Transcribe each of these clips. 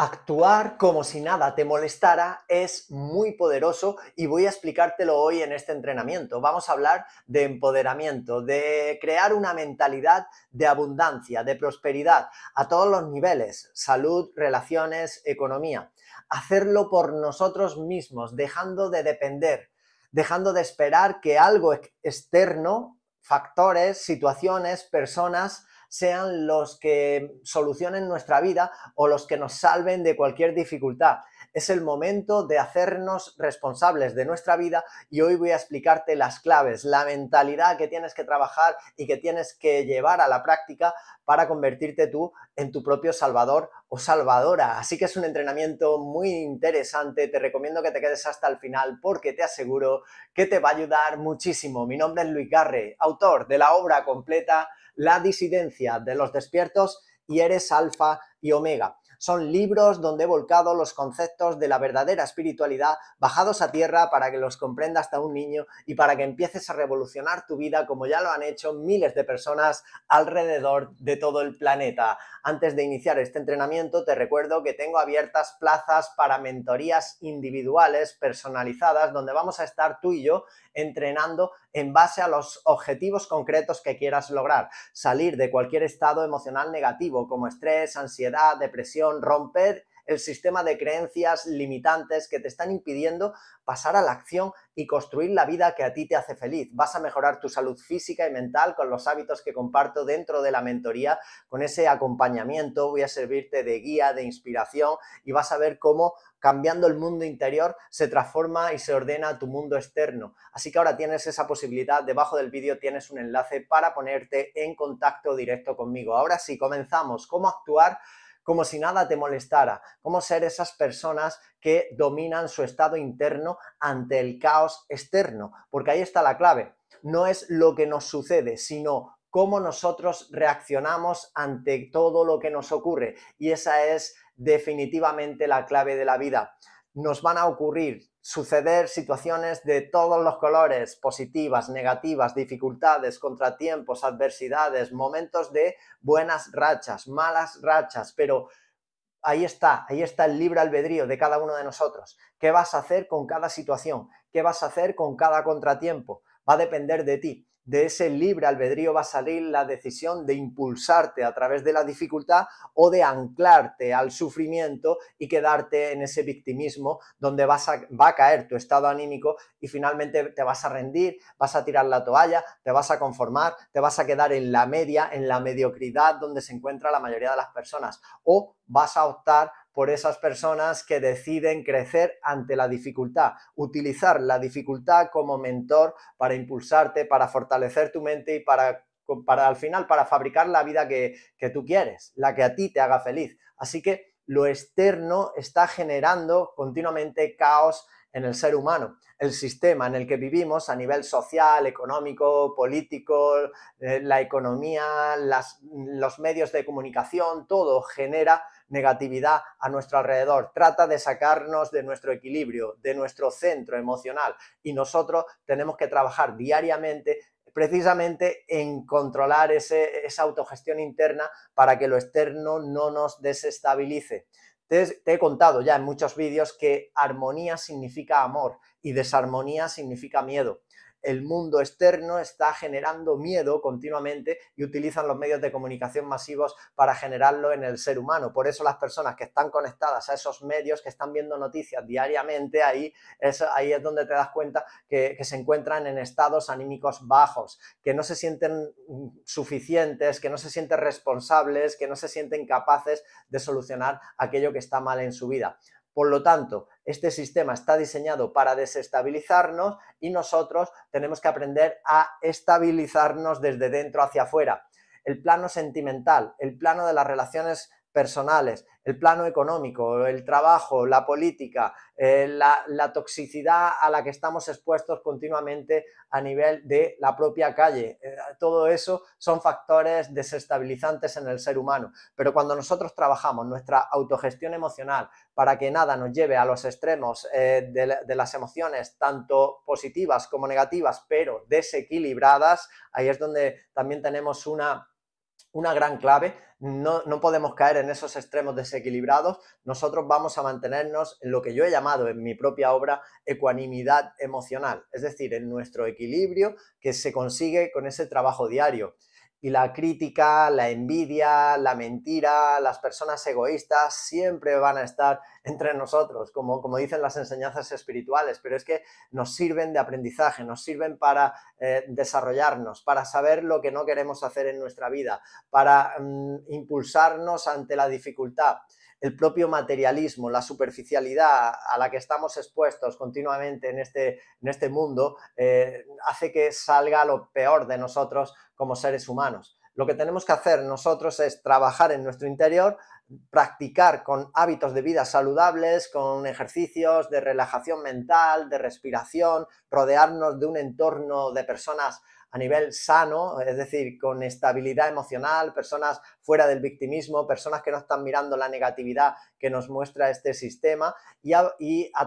Actuar como si nada te molestara es muy poderoso y voy a explicártelo hoy en este entrenamiento. Vamos a hablar de empoderamiento, de crear una mentalidad de abundancia, de prosperidad a todos los niveles, salud, relaciones, economía. Hacerlo por nosotros mismos, dejando de depender, dejando de esperar que algo externo, factores, situaciones, personas, sean los que solucionen nuestra vida o los que nos salven de cualquier dificultad. Es el momento de hacernos responsables de nuestra vida y hoy voy a explicarte las claves, la mentalidad que tienes que trabajar y que tienes que llevar a la práctica para convertirte tú en tu propio salvador o salvadora. Así que es un entrenamiento muy interesante. Te recomiendo que te quedes hasta el final porque te aseguro que te va a ayudar muchísimo. Mi nombre es Luis Garre, autor de la obra completa La disidencia de los despiertos y eres alfa y omega. Son libros donde he volcado los conceptos de la verdadera espiritualidad bajados a tierra para que los comprenda hasta un niño y para que empieces a revolucionar tu vida como ya lo han hecho miles de personas alrededor de todo el planeta. Antes de iniciar este entrenamiento te recuerdo que tengo abiertas plazas para mentorías individuales personalizadas donde vamos a estar tú y yo entrenando en base a los objetivos concretos que quieras lograr. Salir de cualquier estado emocional negativo como estrés, ansiedad, depresión, romper el sistema de creencias limitantes que te están impidiendo pasar a la acción y construir la vida que a ti te hace feliz. Vas a mejorar tu salud física y mental con los hábitos que comparto dentro de la mentoría, con ese acompañamiento, voy a servirte de guía, de inspiración y vas a ver cómo cambiando el mundo interior se transforma y se ordena tu mundo externo. Así que ahora tienes esa posibilidad, debajo del vídeo tienes un enlace para ponerte en contacto directo conmigo. Ahora sí, comenzamos. ¿Cómo actuar? como si nada te molestara, cómo ser esas personas que dominan su estado interno ante el caos externo, porque ahí está la clave. No es lo que nos sucede, sino cómo nosotros reaccionamos ante todo lo que nos ocurre. Y esa es definitivamente la clave de la vida. Nos van a ocurrir suceder situaciones de todos los colores, positivas, negativas, dificultades, contratiempos, adversidades, momentos de buenas rachas, malas rachas, pero ahí está, ahí está el libre albedrío de cada uno de nosotros. ¿Qué vas a hacer con cada situación? ¿Qué vas a hacer con cada contratiempo? Va a depender de ti de ese libre albedrío va a salir la decisión de impulsarte a través de la dificultad o de anclarte al sufrimiento y quedarte en ese victimismo donde vas va a caer tu estado anímico y finalmente te vas a rendir, vas a tirar la toalla, te vas a conformar, te vas a quedar en la media, en la mediocridad donde se encuentra la mayoría de las personas o vas a optar por esas personas que deciden crecer ante la dificultad, utilizar la dificultad como mentor para impulsarte, para fortalecer tu mente y para, al final, para fabricar la vida que tú quieres, la que a ti te haga feliz. Así que lo externo está generando continuamente caos, en el ser humano. El sistema en el que vivimos a nivel social, económico, político, eh, la economía, los medios de comunicación, todo genera negatividad a nuestro alrededor. Trata de sacarnos de nuestro equilibrio, de nuestro centro emocional. Y nosotros tenemos que trabajar diariamente precisamente en controlar ese, esa autogestión interna para que lo externo no nos desestabilice. Te, he contado ya en muchos vídeos que armonía significa amor y desarmonía significa miedo el mundo externo está generando miedo continuamente y utilizan los medios de comunicación masivos para generarlo en el ser humano. Por eso las personas que están conectadas a esos medios, que están viendo noticias diariamente, ahí es, ahí es donde te das cuenta que, que se encuentran en estados anímicos bajos, que no se sienten mm, suficientes, que no se sienten responsables, que no se sienten capaces de solucionar aquello que está mal en su vida. Por lo tanto, este sistema está diseñado para desestabilizarnos y nosotros tenemos que aprender a estabilizarnos desde dentro hacia afuera. El plano sentimental, el plano de las relaciones personales, el plano económico, el trabajo, la política, eh, la, toxicidad a la que estamos expuestos continuamente a nivel de la propia calle. Eh, todo eso son factores desestabilizantes en el ser humano. Pero cuando nosotros trabajamos nuestra autogestión emocional para que nada nos lleve a los extremos eh, de las emociones, tanto positivas como negativas, pero desequilibradas, ahí es donde también tenemos una una gran clave. No, podemos caer en esos extremos desequilibrados. Nosotros vamos a mantenernos en lo que yo he llamado en mi propia obra ecuanimidad emocional, es decir, en nuestro equilibrio que se consigue con ese trabajo diario y la crítica, la envidia, la mentira, las personas egoístas siempre van a estar entre nosotros, como, dicen las enseñanzas espirituales, pero es que nos sirven de aprendizaje, nos sirven para eh, desarrollarnos, para saber lo que no queremos hacer en nuestra vida, para mm, impulsarnos ante la dificultad el propio materialismo, la superficialidad a la que estamos expuestos continuamente en este, este mundo, eh, hace que salga lo peor de nosotros como seres humanos. Lo que tenemos que hacer nosotros es trabajar en nuestro interior, practicar con hábitos de vida saludables, con ejercicios de relajación mental, de respiración, rodearnos de un entorno de personas a nivel sano, es decir, con estabilidad emocional, personas fuera del victimismo, personas que no están mirando la negatividad que nos muestra este sistema y a,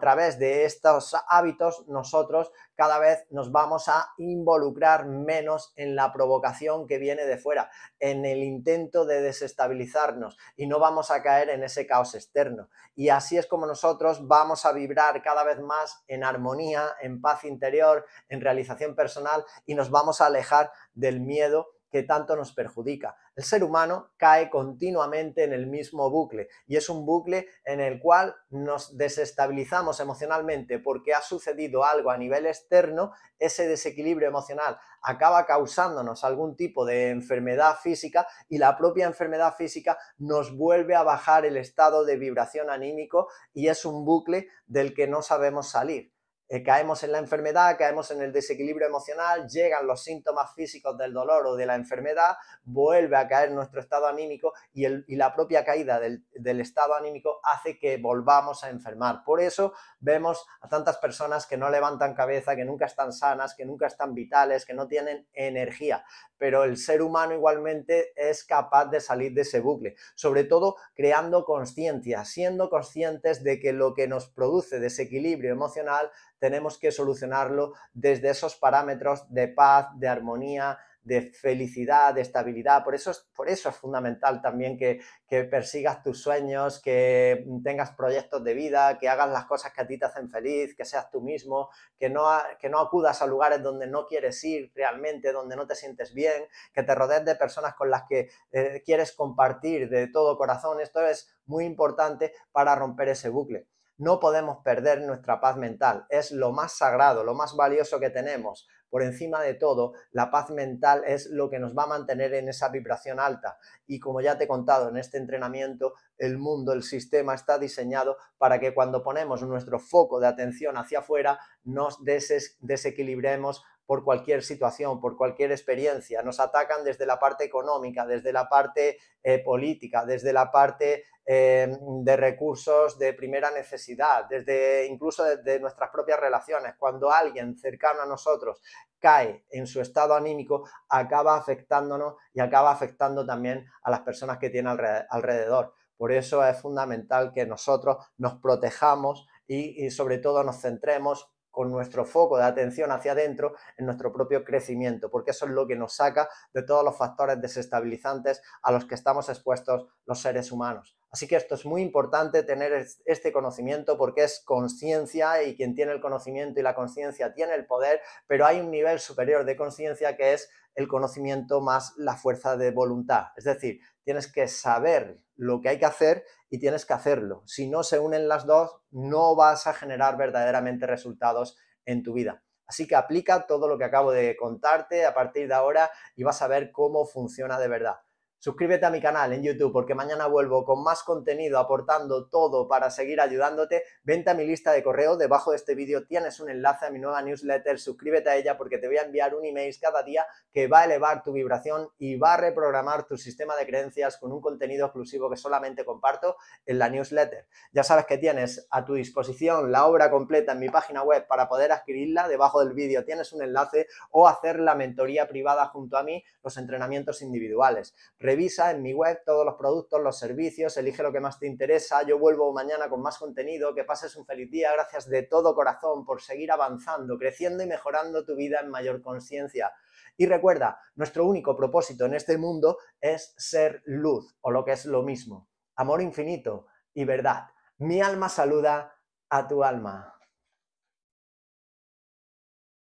través de estos hábitos nosotros cada vez nos vamos a involucrar menos en la provocación que viene de fuera, en el intento de desestabilizarnos y no vamos a caer en ese caos externo. Y así es como nosotros vamos a vibrar cada vez más en armonía, en paz interior, en realización personal y nos vamos a alejar del miedo que tanto nos perjudica. El ser humano cae continuamente en el mismo bucle y es un bucle en el cual nos desestabilizamos emocionalmente porque ha sucedido algo a nivel externo, ese desequilibrio emocional acaba causándonos algún tipo de enfermedad física y la propia enfermedad física nos vuelve a bajar el estado de vibración anímico y es un bucle del que no sabemos salir. Eh, caemos en la enfermedad, caemos en el desequilibrio emocional, llegan los síntomas físicos del dolor o de la enfermedad, vuelve a caer nuestro estado anímico y, la propia caída del, del, estado anímico hace que volvamos a enfermar. Por eso vemos a tantas personas que no levantan cabeza, que nunca están sanas, que nunca están vitales, que no tienen energía. Pero el ser humano igualmente es capaz de salir de ese bucle, sobre todo creando conciencia, siendo conscientes de que lo que nos produce desequilibrio emocional tenemos que solucionarlo desde esos parámetros de paz, de armonía, de felicidad, de estabilidad. Por eso es, por eso es fundamental también que, persigas tus sueños, que tengas proyectos de vida, que hagas las cosas que a ti te hacen feliz, que seas tú mismo, que no, que no acudas a lugares donde no quieres ir realmente, donde no te sientes bien, que te rodees de personas con las que eh, quieres compartir de todo corazón. Esto es muy importante para romper ese bucle. No podemos perder nuestra paz mental. Es lo más sagrado, lo más valioso que tenemos. Por encima de todo, la paz mental es lo que nos va a mantener en esa vibración alta. Y como ya te he contado en este entrenamiento, el mundo, el sistema está diseñado para que cuando ponemos nuestro foco de atención hacia afuera, nos desequilibremos por cualquier situación, por cualquier experiencia. Nos atacan desde la parte económica, desde la parte eh, política, desde la parte em, de recursos de primera necesidad, desde incluso desde nuestras propias relaciones. Cuando alguien cercano a nosotros cae en su estado anímico, acaba afectándonos y acaba afectando también a las personas que tiene alrededor. Por eso es fundamental que nosotros nos protejamos y sobre todo nos centremos con nuestro foco de atención hacia adentro en nuestro propio crecimiento, porque eso es lo que nos saca de todos los factores desestabilizantes a los que estamos expuestos los seres humanos. Así que esto es muy importante tener este conocimiento porque es conciencia y quien tiene el conocimiento y la conciencia tiene el poder, pero hay un nivel superior de conciencia que es el conocimiento más la fuerza de voluntad. Es decir, tienes que saber lo que hay que hacer y tienes que hacerlo. Si no se unen las dos, no vas a generar verdaderamente resultados en tu vida. Así que aplica todo lo que acabo de contarte a partir de ahora y vas a ver cómo funciona de verdad. Suscríbete a mi canal en YouTube porque mañana vuelvo con más contenido aportando todo para seguir ayudándote. Vente a mi lista de correo, debajo de este vídeo tienes un enlace a mi nueva newsletter, suscríbete a ella porque te voy a enviar un email cada día que va a elevar tu vibración y va a reprogramar tu sistema de creencias con un contenido exclusivo que solamente comparto en la newsletter. Ya sabes que tienes a tu disposición la obra completa en mi página web para poder adquirirla, debajo del vídeo tienes un enlace o hacer la mentoría privada junto a mí, los entrenamientos individuales Revisa en mi web todos los productos, los servicios, elige lo que más te interesa. Yo vuelvo mañana con más contenido. Que pases un feliz día. Gracias de todo corazón por seguir avanzando, creciendo y mejorando tu vida en mayor conciencia. Y recuerda, nuestro único propósito en este mundo es ser luz, o lo que es lo mismo, amor infinito y verdad. Mi alma saluda a tu alma.